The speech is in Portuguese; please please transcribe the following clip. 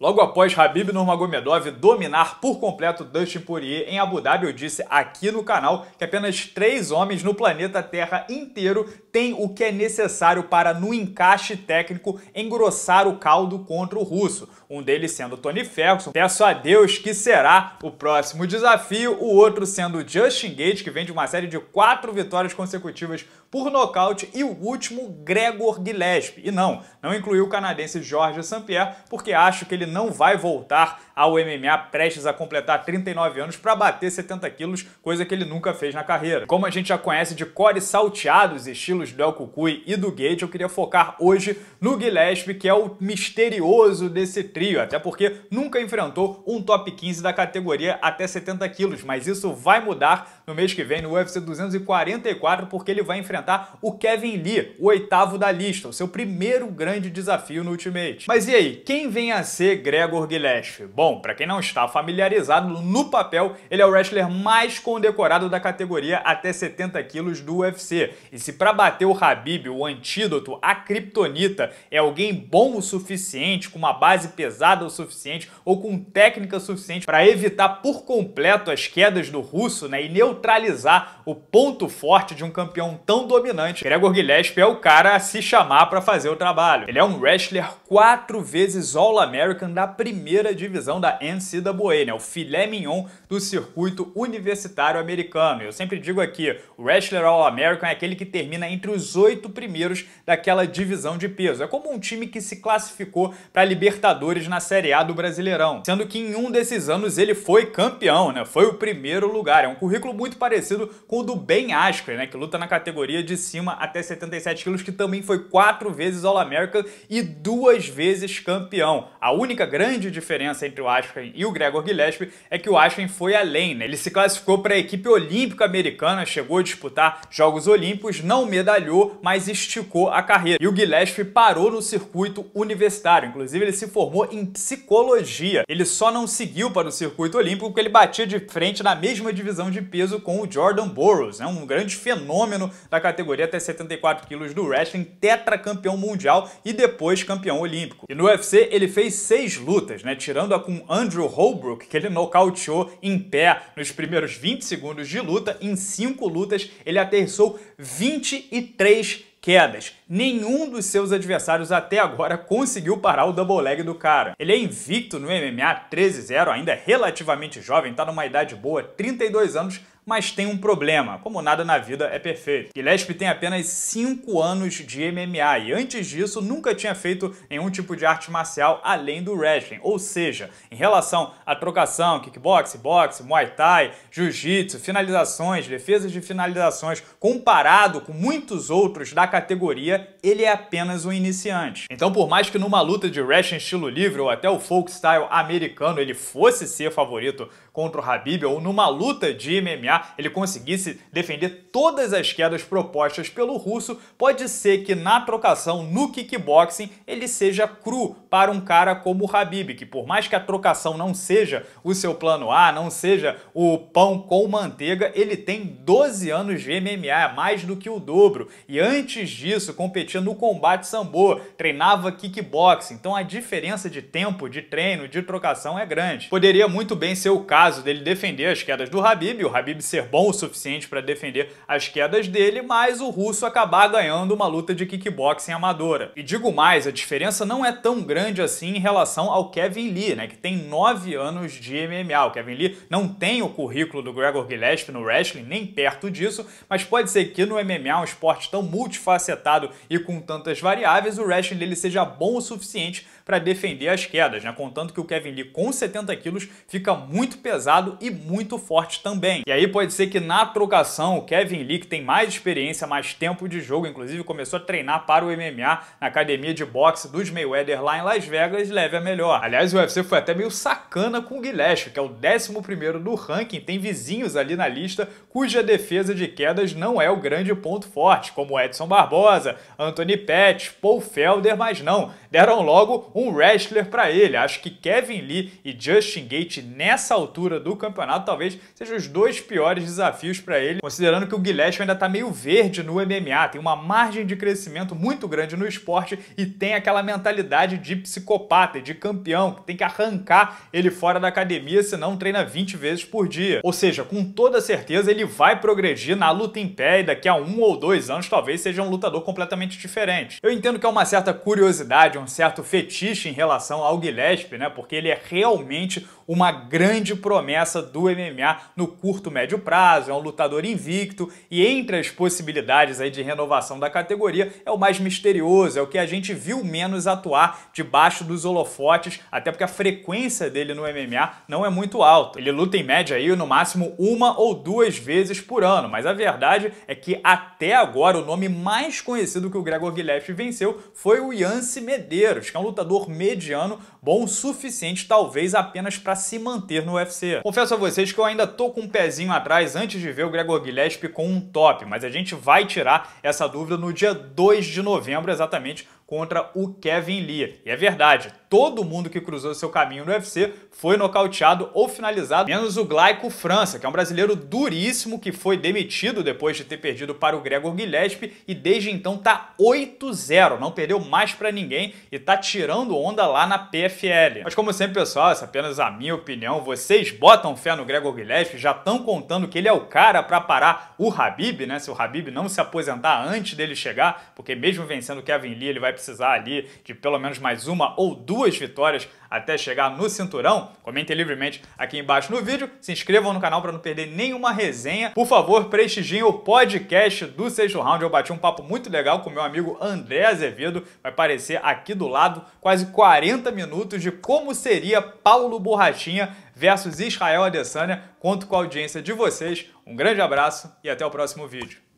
Logo após Habib Nurmagomedov dominar por completo Dustin Poirier em Abu Dhabi, eu disse aqui no canal que apenas três homens no planeta Terra inteiro têm o que é necessário para, no encaixe técnico, engrossar o caldo contra o russo. Um deles sendo Tony Ferguson, peço a Deus que será o próximo desafio, o outro sendo Justin Gates, que vem de uma série de quatro vitórias consecutivas por nocaute, e o último Gregor Gillespie. E não, não incluiu o canadense Jorge St-Pierre, porque acho que ele não vai voltar ao MMA prestes a completar 39 anos para bater 70 quilos, coisa que ele nunca fez na carreira. Como a gente já conhece de core salteados, estilos do El Cucuy e do Gate, eu queria focar hoje no Gillespie, que é o misterioso desse trio, até porque nunca enfrentou um top 15 da categoria até 70 quilos, mas isso vai mudar no mês que vem no UFC 244, porque ele vai enfrentar o Kevin Lee, o oitavo da lista, o seu primeiro grande desafio no Ultimate. Mas e aí, quem vem a ser Gregor Gillespie. Bom, para quem não está familiarizado, no papel ele é o wrestler mais condecorado da categoria até 70 quilos do UFC. E se para bater o Habib, o antídoto, a kryptonita, é alguém bom o suficiente, com uma base pesada o suficiente ou com técnica suficiente para evitar por completo as quedas do russo né, e neutralizar o ponto forte de um campeão tão dominante, Gregor Gillespie é o cara a se chamar para fazer o trabalho. Ele é um wrestler quatro vezes All-American da primeira divisão da NCAA, né? o filé mignon do circuito universitário americano. Eu sempre digo aqui, o Wrestler All-American é aquele que termina entre os oito primeiros daquela divisão de peso. É como um time que se classificou para Libertadores na Série A do Brasileirão, sendo que em um desses anos ele foi campeão, né? foi o primeiro lugar. É um currículo muito parecido com o do Ben Askren, né? que luta na categoria de cima até 77 quilos, que também foi quatro vezes All-American e duas vezes campeão. A única única grande diferença entre o Ashken e o Gregor Gillespie é que o Ashken foi além, né? ele se classificou para a equipe olímpica americana, chegou a disputar Jogos Olímpicos, não medalhou, mas esticou a carreira. E o Gillespie parou no circuito universitário, inclusive ele se formou em psicologia. Ele só não seguiu para o circuito olímpico porque ele batia de frente na mesma divisão de peso com o Jordan Burroughs, né? um grande fenômeno da categoria até 74 quilos do wrestling, tetracampeão mundial e depois campeão olímpico. E no UFC ele fez seis três lutas, né? Tirando a com Andrew Holbrook, que ele nocauteou em pé nos primeiros 20 segundos de luta, em cinco lutas ele aterrissou 23 quedas. Nenhum dos seus adversários até agora conseguiu parar o double leg do cara. Ele é invicto no MMA 13-0, ainda é relativamente jovem, está numa idade boa, 32 anos, mas tem um problema, como nada na vida é perfeito. Gillespie tem apenas 5 anos de MMA e antes disso nunca tinha feito nenhum tipo de arte marcial além do wrestling, ou seja, em relação à trocação, kickbox, boxe, muay thai, jiu-jitsu, finalizações, defesas de finalizações, comparado com muitos outros da categoria, ele é apenas um iniciante. Então por mais que numa luta de wrestling estilo livre ou até o folk style americano ele fosse ser favorito contra o Habib ou numa luta de MMA, ele conseguisse defender todas as quedas propostas pelo russo, pode ser que na trocação no kickboxing ele seja cru para um cara como o Habib, que por mais que a trocação não seja o seu plano A, não seja o pão com manteiga, ele tem 12 anos de MMA, mais do que o dobro. E antes disso, competia no combate sambo, treinava kickboxing. Então a diferença de tempo, de treino, de trocação é grande. Poderia muito bem ser o caso dele defender as quedas do Habib, o Habib ser bom o suficiente para defender as quedas dele, mas o russo acabar ganhando uma luta de kickboxing amadora. E digo mais, a diferença não é tão grande assim em relação ao Kevin Lee, né, que tem 9 anos de MMA. O Kevin Lee não tem o currículo do Gregor Gillespie no wrestling, nem perto disso, mas pode ser que no MMA, um esporte tão multifacetado e com tantas variáveis, o wrestling dele seja bom o suficiente para defender as quedas, né? Contanto que o Kevin Lee com 70 quilos fica muito pesado e muito forte também. E aí pode ser que na trocação o Kevin Lee, que tem mais experiência, mais tempo de jogo, inclusive começou a treinar para o MMA na academia de boxe dos Mayweather lá em Las Vegas, leve a melhor. Aliás, o UFC foi até meio sacana com o Guilherme, que é o 11 do ranking, tem vizinhos ali na lista cuja defesa de quedas não é o grande ponto forte, como Edson Barbosa, Anthony Pettis, Paul Felder, mas não. Deram logo um wrestler para ele. Acho que Kevin Lee e Justin Gate nessa altura do campeonato talvez sejam os dois piores maiores desafios para ele, considerando que o Guilherme ainda está meio verde no MMA, tem uma margem de crescimento muito grande no esporte e tem aquela mentalidade de psicopata, de campeão, que tem que arrancar ele fora da academia, senão treina 20 vezes por dia. Ou seja, com toda certeza ele vai progredir na luta em pé e daqui a um ou dois anos talvez seja um lutador completamente diferente. Eu entendo que é uma certa curiosidade, um certo fetiche em relação ao Guilherme, né? Porque ele é realmente uma grande promessa do MMA no curto médio prazo, é um lutador invicto e entre as possibilidades aí de renovação da categoria é o mais misterioso, é o que a gente viu menos atuar debaixo dos holofotes, até porque a frequência dele no MMA não é muito alta. Ele luta em média aí no máximo uma ou duas vezes por ano, mas a verdade é que até agora o nome mais conhecido que o Gregor Gillespie venceu foi o Yance Medeiros, que é um lutador mediano, bom o suficiente talvez apenas para se manter no UFC. Confesso a vocês que eu ainda tô com um pezinho atrás antes de ver o Gregor Gillespie com um top, mas a gente vai tirar essa dúvida no dia 2 de novembro, exatamente contra o Kevin Lee. E é verdade, todo mundo que cruzou seu caminho no UFC foi nocauteado ou finalizado, menos o Glaico França, que é um brasileiro duríssimo que foi demitido depois de ter perdido para o Gregor Gillespie e desde então tá 8-0, não perdeu mais para ninguém e tá tirando onda lá na PFL. Mas como sempre, pessoal, essa é apenas a minha opinião, vocês botam fé no Gregor Gillespie, já estão contando que ele é o cara para parar o Habib, né? Se o Habib não se aposentar antes dele chegar, porque mesmo vencendo o Kevin Lee, ele vai precisar ali de pelo menos mais uma ou duas duas vitórias até chegar no cinturão? Comentem livremente aqui embaixo no vídeo, se inscrevam no canal para não perder nenhuma resenha. Por favor, prestigiem o podcast do sexto round. Eu bati um papo muito legal com meu amigo André Azevedo, vai aparecer aqui do lado, quase 40 minutos de como seria Paulo Borrachinha versus Israel Adesanya. Conto com a audiência de vocês. Um grande abraço e até o próximo vídeo.